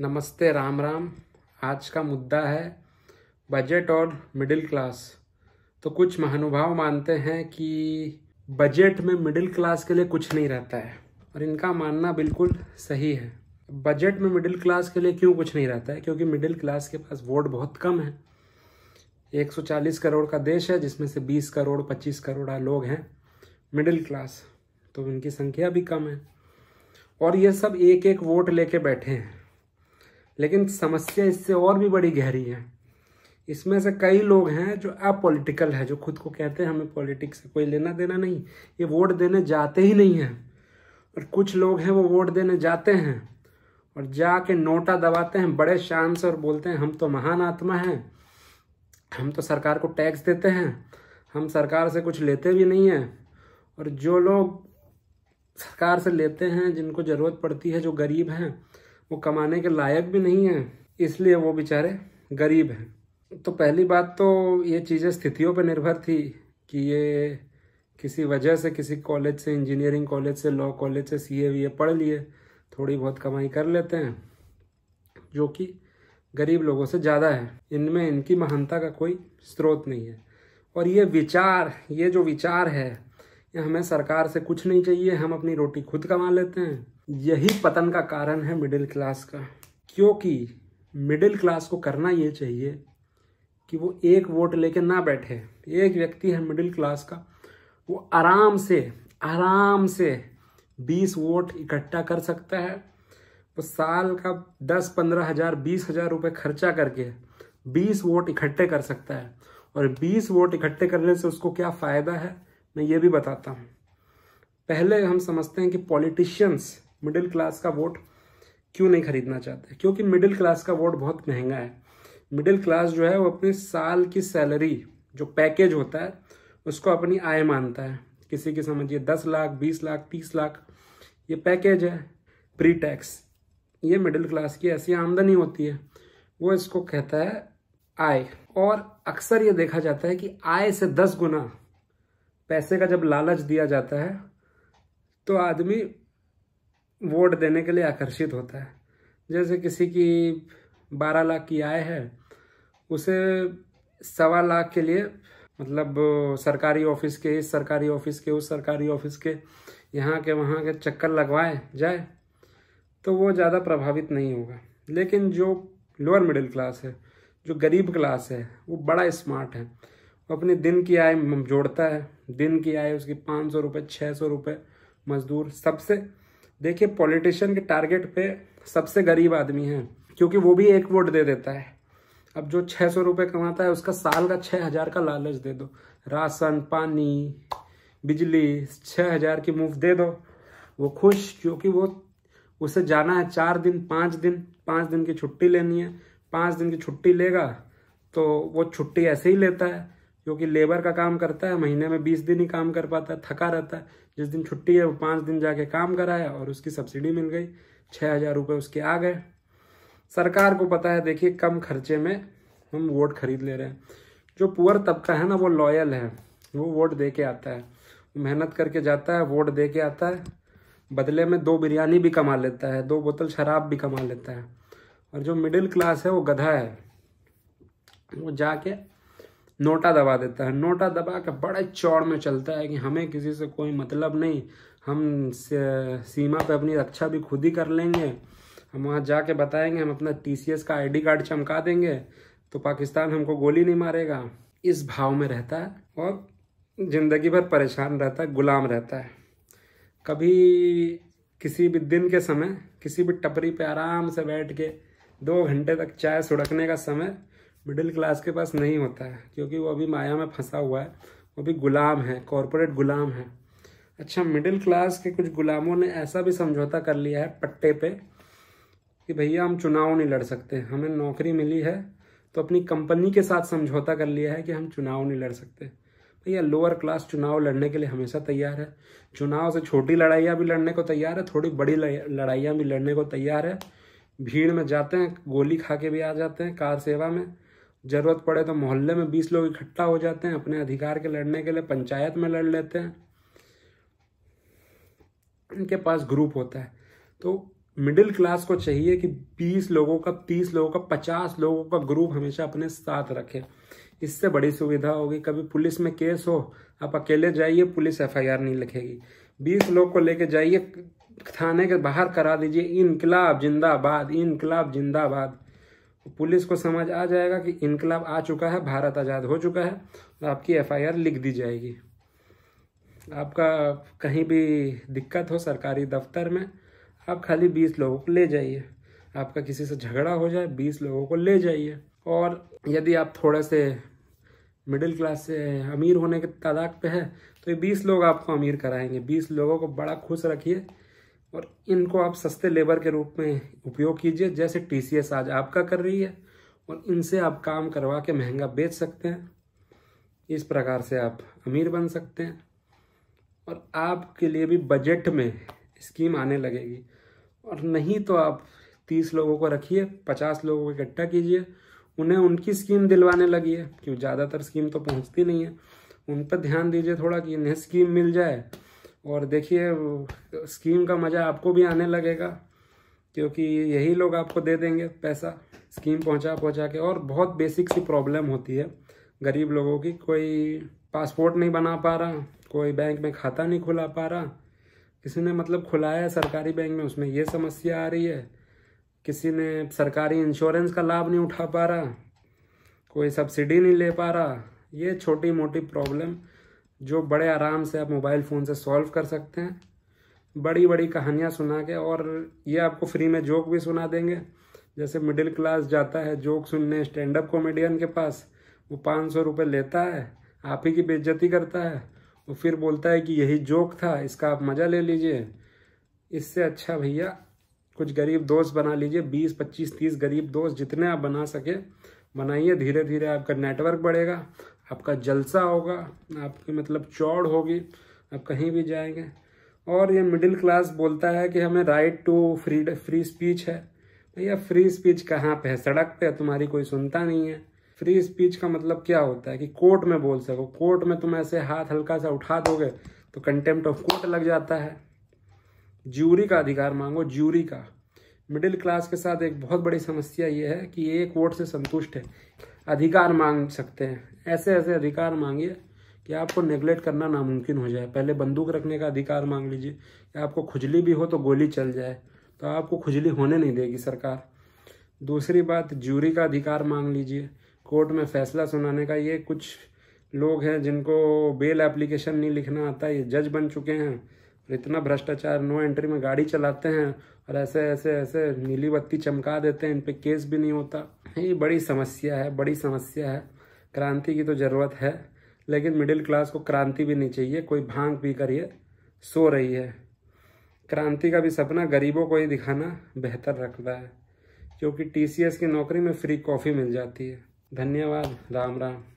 नमस्ते राम राम आज का मुद्दा है बजट और मिडिल क्लास तो कुछ महानुभाव मानते हैं कि बजट में मिडिल क्लास के लिए कुछ नहीं रहता है और इनका मानना बिल्कुल सही है बजट में मिडिल क्लास के लिए क्यों कुछ नहीं रहता है क्योंकि मिडिल क्लास के पास वोट बहुत कम है 140 करोड़ का देश है जिसमें से 20 करोड़ 25 करोड़ लोग हैं मिडिल क्लास तो उनकी संख्या भी कम है और ये सब एक एक वोट लेके बैठे हैं लेकिन समस्या इससे और भी बड़ी गहरी है इसमें से कई लोग हैं जो अपोलिटिकल है जो खुद को कहते हैं हमें पॉलिटिक्स से कोई लेना देना नहीं ये वोट देने जाते ही नहीं हैं और कुछ लोग हैं वो वोट देने जाते हैं और जाके नोटा दबाते हैं बड़े शान से और बोलते हैं हम तो महान आत्मा हैं हम तो सरकार को टैक्स देते हैं हम सरकार से कुछ लेते भी नहीं हैं और जो लोग सरकार से लेते हैं जिनको ज़रूरत पड़ती है जो गरीब हैं वो कमाने के लायक भी नहीं है इसलिए वो बेचारे गरीब हैं तो पहली बात तो ये चीज़ें स्थितियों पर निर्भर थी कि ये किसी वजह से किसी कॉलेज से इंजीनियरिंग कॉलेज से लॉ कॉलेज से सी ए वी ए पढ़ लिए थोड़ी बहुत कमाई कर लेते हैं जो कि गरीब लोगों से ज़्यादा है इनमें इनकी महानता का कोई स्रोत नहीं है और ये विचार ये जो विचार है हमें सरकार से कुछ नहीं चाहिए हम अपनी रोटी खुद कमा लेते हैं यही पतन का कारण है मिडिल क्लास का क्योंकि मिडिल क्लास को करना ये चाहिए कि वो एक वोट लेके ना बैठे एक व्यक्ति है मिडिल क्लास का वो आराम से आराम से 20 वोट इकट्ठा कर सकता है वो साल का दस पंद्रह हज़ार बीस हज़ार रुपये खर्चा करके 20 वोट इकट्ठे कर सकता है और 20 वोट इकट्ठे करने से उसको क्या फ़ायदा है मैं ये भी बताता हूँ पहले हम समझते हैं कि पॉलिटिशियंस मिडिल क्लास का वोट क्यों नहीं खरीदना चाहते क्योंकि मिडिल क्लास का वोट बहुत महंगा है मिडिल क्लास जो है वो अपने साल की सैलरी जो पैकेज होता है उसको अपनी आय मानता है किसी की समझिए दस लाख बीस लाख तीस लाख ये पैकेज है प्री टैक्स ये मिडिल क्लास की ऐसी आमदनी होती है वो इसको कहता है आय और अक्सर ये देखा जाता है कि आय से दस गुना पैसे का जब लालच दिया जाता है तो आदमी वोट देने के लिए आकर्षित होता है जैसे किसी की बारह लाख की आय है उसे सवा लाख के लिए मतलब सरकारी ऑफिस के इस सरकारी ऑफिस के उस सरकारी ऑफिस के यहाँ के वहाँ के चक्कर लगवाए जाए तो वो ज़्यादा प्रभावित नहीं होगा लेकिन जो लोअर मिडिल क्लास है जो गरीब क्लास है वो बड़ा स्मार्ट है वो अपने दिन की आय जोड़ता है दिन की आय उसकी पाँच सौ रुपये छः सौ रुपये मजदूर सबसे देखिए पॉलिटिशियन के टारगेट पे सबसे गरीब आदमी है क्योंकि वो भी एक वोट दे देता है अब जो छः सौ रुपये कमाता है उसका साल का छः हज़ार का लालच दे दो राशन पानी बिजली छः हज़ार की मुफ्त दे दो वो खुश क्योंकि वो उसे जाना है चार दिन पाँच दिन पाँच दिन की छुट्टी लेनी है पाँच दिन की छुट्टी लेगा तो वो छुट्टी ऐसे ही लेता है क्योंकि लेबर का काम करता है महीने में बीस दिन ही काम कर पाता है थका रहता है जिस दिन छुट्टी है वो पाँच दिन जाके काम कराया और उसकी सब्सिडी मिल गई छः हज़ार रुपये उसके आ गए सरकार को पता है देखिए कम खर्चे में हम वोट खरीद ले रहे हैं जो पुअर तबका है ना वो लॉयल है वो वोट दे के आता है मेहनत करके जाता है वोट दे के आता है बदले में दो बिरयानी भी कमा लेता है दो बोतल शराब भी कमा लेता है और जो मिडिल क्लास है वो गधा है वो जाके नोटा दबा देता है नोटा दबा के बड़े चौड़ में चलता है कि हमें किसी से कोई मतलब नहीं हम सीमा पे अपनी रक्षा भी खुद ही कर लेंगे हम वहाँ जाके बताएंगे हम अपना टी का आईडी कार्ड चमका देंगे तो पाकिस्तान हमको गोली नहीं मारेगा इस भाव में रहता है और ज़िंदगी भर परेशान रहता है गुलाम रहता है कभी किसी भी दिन के समय किसी भी टपरी पे आराम से बैठ के दो घंटे तक चाय सुड़कने का समय मिडिल क्लास के पास नहीं होता है क्योंकि वो अभी माया में फंसा हुआ है वो भी गुलाम है कॉरपोरेट गुलाम है अच्छा मिडिल क्लास के कुछ गुलामों ने ऐसा भी समझौता कर लिया है पट्टे पे कि भैया हम चुनाव नहीं लड़ सकते हमें नौकरी मिली है तो अपनी कंपनी के साथ समझौता कर लिया है कि हम चुनाव नहीं लड़ सकते भैया लोअर क्लास चुनाव लड़ने के लिए हमेशा तैयार है चुनाव से छोटी लड़ाइयाँ भी लड़ने को तैयार है थोड़ी बड़ी लड़ाइयाँ भी लड़ने को तैयार है भीड़ में जाते हैं गोली खा के भी आ जाते हैं कार सेवा में ज़रूरत पड़े तो मोहल्ले में बीस लोग इकट्ठा हो जाते हैं अपने अधिकार के लड़ने के लिए पंचायत में लड़ लेते हैं इनके पास ग्रुप होता है तो मिडिल क्लास को चाहिए कि बीस लोगों का तीस लोगों का पचास लोगों का ग्रुप हमेशा अपने साथ रखे इससे बड़ी सुविधा होगी कभी पुलिस में केस हो आप अकेले जाइए पुलिस एफआईआर नहीं लिखेगी बीस लोग को लेके जाइए थाने के बाहर करा दीजिए इनकलाब जिंदाबाद इनकलाब जिंदाबाद पुलिस को समझ आ जाएगा कि इनकलाब आ चुका है भारत आज़ाद हो चुका है तो आपकी एफआईआर लिख दी जाएगी आपका कहीं भी दिक्कत हो सरकारी दफ्तर में आप खाली बीस लोगों को ले जाइए आपका किसी से झगड़ा हो जाए बीस लोगों को ले जाइए और यदि आप थोड़े से मिडिल क्लास से अमीर होने के तादाद पे है तो ये बीस लोग आपको अमीर कराएंगे बीस लोगों को बड़ा खुश रखिए और इनको आप सस्ते लेबर के रूप में उपयोग कीजिए जैसे टी आज आपका कर रही है और इनसे आप काम करवा के महंगा बेच सकते हैं इस प्रकार से आप अमीर बन सकते हैं और आपके लिए भी बजट में स्कीम आने लगेगी और नहीं तो आप तीस लोगों को रखिए पचास लोगों को इकट्ठा कीजिए उन्हें उनकी स्कीम दिलवाने लगी है क्यों ज़्यादातर स्कीम तो पहुंचती नहीं है उन पर ध्यान दीजिए थोड़ा कि इन्हें स्कीम मिल जाए और देखिए स्कीम का मज़ा आपको भी आने लगेगा क्योंकि यही लोग आपको दे देंगे पैसा स्कीम पहुंचा पहुंचा के और बहुत बेसिक सी प्रॉब्लम होती है गरीब लोगों की कोई पासपोर्ट नहीं बना पा रहा कोई बैंक में खाता नहीं खुला पा रहा किसी ने मतलब खुलाया है सरकारी बैंक में उसमें ये समस्या आ रही है किसी ने सरकारी इंश्योरेंस का लाभ नहीं उठा पा रहा कोई सब्सिडी नहीं ले पा रहा ये छोटी मोटी प्रॉब्लम जो बड़े आराम से आप मोबाइल फ़ोन से सॉल्व कर सकते हैं बड़ी बड़ी कहानियाँ सुना के और ये आपको फ्री में जोक भी सुना देंगे जैसे मिडिल क्लास जाता है जोक सुनने स्टैंड अप कॉमेडियन के पास वो पाँच सौ रुपये लेता है आप ही की बेज्जती करता है वो फिर बोलता है कि यही जोक था इसका आप मज़ा ले लीजिए इससे अच्छा भैया कुछ गरीब दोस्त बना लीजिए बीस पच्चीस तीस गरीब दोस्त जितने आप बना सके बनाइए धीरे धीरे आपका नेटवर्क बढ़ेगा आपका जलसा होगा आपके मतलब चौड़ होगी आप कहीं भी जाएंगे और ये मिडिल क्लास बोलता है कि हमें right to free free speech है भैया फ्री स्पीच कहाँ पे है सड़क पे है तुम्हारी कोई सुनता नहीं है फ्री स्पीच का मतलब क्या होता है कि कोर्ट में बोल सको कोर्ट में तुम ऐसे हाथ हल्का सा उठा दोगे तो कंटेम्प्ट ऑफ कोर्ट लग जाता है ज्यूरी का अधिकार मांगो ज्यूरी का मिडिल क्लास के साथ एक बहुत बड़ी समस्या ये है कि एक वोट से संतुष्ट है अधिकार मांग सकते हैं ऐसे ऐसे अधिकार मांगिए कि आपको नेग्लेक्ट करना नामुमकिन हो जाए पहले बंदूक रखने का अधिकार मांग लीजिए कि आपको खुजली भी हो तो गोली चल जाए तो आपको खुजली होने नहीं देगी सरकार दूसरी बात ज्यूरी का अधिकार मांग लीजिए कोर्ट में फैसला सुनाने का ये कुछ लोग हैं जिनको बेल एप्लीकेशन नहीं लिखना आता ये जज बन चुके हैं और इतना भ्रष्टाचार नो एंट्री में गाड़ी चलाते हैं और ऐसे ऐसे ऐसे नीली बत्ती चमका देते हैं इन पर केस भी नहीं होता ये बड़ी समस्या है बड़ी समस्या है क्रांति की तो ज़रूरत है लेकिन मिडिल क्लास को क्रांति भी नहीं चाहिए कोई भांग पी कर ये सो रही है क्रांति का भी सपना गरीबों को ही दिखाना बेहतर रखता है क्योंकि टीसीएस की नौकरी में फ्री कॉफ़ी मिल जाती है धन्यवाद राम राम